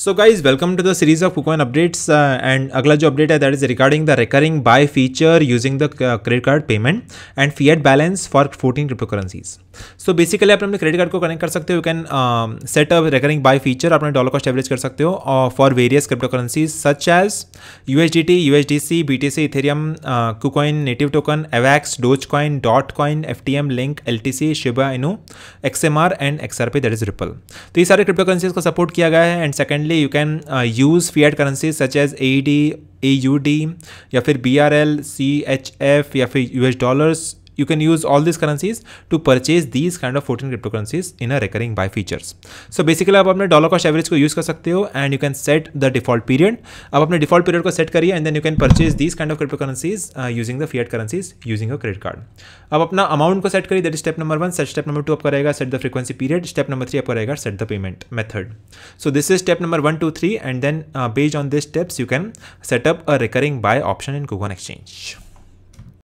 So guys welcome to the series of KuCoin updates and अगला जो update है that is regarding the recurring buy feature using the credit card payment and at balance for fourteen crypto currencies so basically आप अपने credit card को connect कर सकते हो you can set up recurring buy feature अपने dollar cost average कर सकते हो for various crypto currencies such as U H D T U H D C B T C Ethereum KuCoin native token AVAX Doge coin dot coin F T M link L T C Shiba Inu X M R and X R P that is Ripple तो ये सारे crypto currencies को support किया गया है and secondly you can uh, use fiat currencies such as AED, AUD या फिर CHF, are US dollars. या फिर you can use all this currencies to purchase purchase kind of fourteen crypto cryptocurrencies in a recurring buy features so basically आप अपने dollar cost average को use कर सकते हो and you can set the default period आप अपने default period को set करिए and then you can purchase this kind of crypto currencies using the fiat currencies using a credit card अब अपना अमाउंट को सेट करिए that step number one set step number two आपका रहेगा set the frequency period step number three आप रहेगा set the payment method so this is step number one two three and then based on this steps you can set up a recurring buy option in KuCoin exchange